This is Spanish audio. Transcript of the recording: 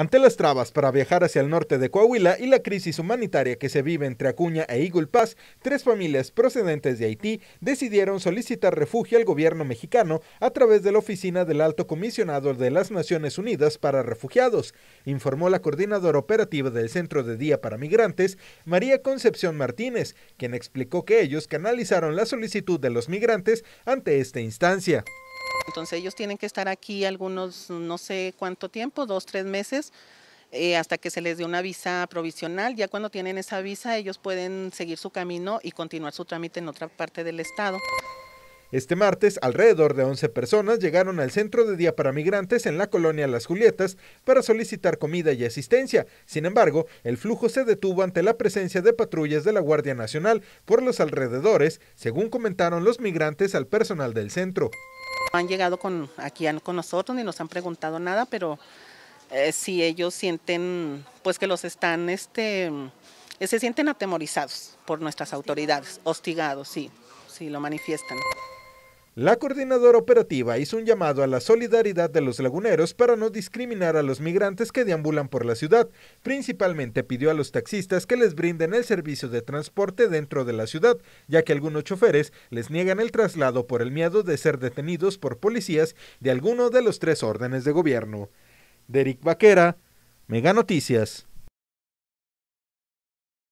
Ante las trabas para viajar hacia el norte de Coahuila y la crisis humanitaria que se vive entre Acuña e Eagle Pass, tres familias procedentes de Haití decidieron solicitar refugio al gobierno mexicano a través de la oficina del Alto Comisionado de las Naciones Unidas para Refugiados, informó la coordinadora operativa del Centro de Día para Migrantes, María Concepción Martínez, quien explicó que ellos canalizaron la solicitud de los migrantes ante esta instancia. Entonces ellos tienen que estar aquí algunos, no sé cuánto tiempo, dos, tres meses, eh, hasta que se les dé una visa provisional. Ya cuando tienen esa visa, ellos pueden seguir su camino y continuar su trámite en otra parte del estado. Este martes, alrededor de 11 personas llegaron al centro de día para migrantes en la colonia Las Julietas para solicitar comida y asistencia. Sin embargo, el flujo se detuvo ante la presencia de patrullas de la Guardia Nacional por los alrededores, según comentaron los migrantes al personal del centro. No han llegado con, aquí con nosotros ni nos han preguntado nada, pero eh, si ellos sienten pues que los están, este, eh, se sienten atemorizados por nuestras autoridades, hostigados, sí, sí, lo manifiestan. La coordinadora operativa hizo un llamado a la solidaridad de los laguneros para no discriminar a los migrantes que deambulan por la ciudad. Principalmente pidió a los taxistas que les brinden el servicio de transporte dentro de la ciudad, ya que algunos choferes les niegan el traslado por el miedo de ser detenidos por policías de alguno de los tres órdenes de gobierno. Derek Vaquera, Mega Noticias.